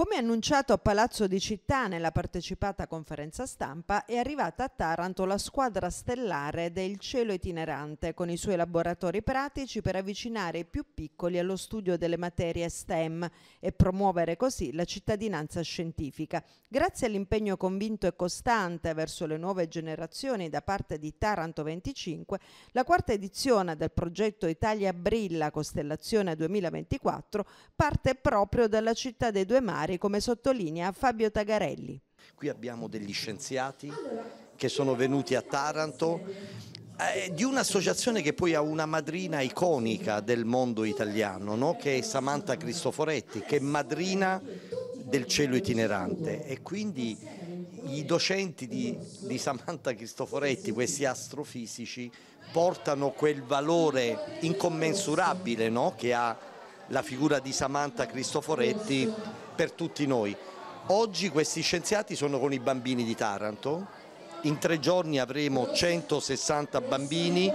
Come annunciato a Palazzo di Città nella partecipata conferenza stampa, è arrivata a Taranto la squadra stellare del cielo itinerante con i suoi laboratori pratici per avvicinare i più piccoli allo studio delle materie STEM e promuovere così la cittadinanza scientifica. Grazie all'impegno convinto e costante verso le nuove generazioni da parte di Taranto 25, la quarta edizione del progetto Italia Brilla Costellazione 2024 parte proprio dalla città dei due mari alimentari, come sottolinea Fabio Tagarelli. Qui abbiamo degli scienziati che sono venuti a Taranto eh, di un'associazione che poi ha una madrina iconica del mondo italiano, no? che è Samantha Cristoforetti, che è madrina del cielo itinerante e quindi i docenti di, di Samantha Cristoforetti, questi astrofisici, portano quel valore incommensurabile no? che ha la figura di Samantha Cristoforetti per tutti noi. Oggi questi scienziati sono con i bambini di Taranto, in tre giorni avremo 160 bambini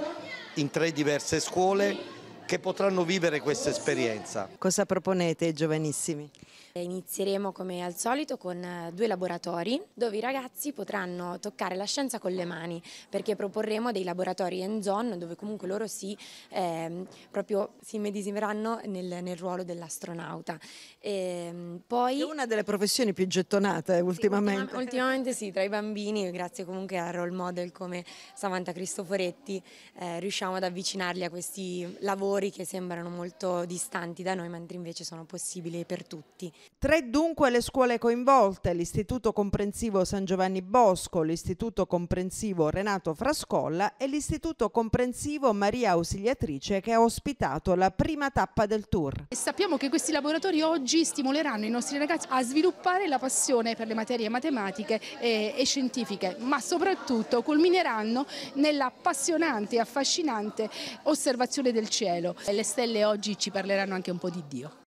in tre diverse scuole che potranno vivere questa esperienza. Cosa proponete ai giovanissimi? Inizieremo come al solito con eh, due laboratori dove i ragazzi potranno toccare la scienza con le mani perché proporremo dei laboratori in zone dove comunque loro si, eh, proprio si medisimeranno nel, nel ruolo dell'astronauta. Ehm, poi... È una delle professioni più gettonate ultimamente. Sì, ultima, ultimamente sì, tra i bambini, grazie comunque a role model come Samantha Cristoforetti, eh, riusciamo ad avvicinarli a questi lavori valori che sembrano molto distanti da noi, mentre invece sono possibili per tutti. Tre dunque le scuole coinvolte, l'Istituto Comprensivo San Giovanni Bosco, l'Istituto Comprensivo Renato Frascolla e l'Istituto Comprensivo Maria Ausiliatrice che ha ospitato la prima tappa del tour. E sappiamo che questi laboratori oggi stimoleranno i nostri ragazzi a sviluppare la passione per le materie matematiche e, e scientifiche, ma soprattutto culmineranno nell'appassionante e affascinante osservazione del cielo cielo. E le stelle oggi ci parleranno anche un po' di Dio.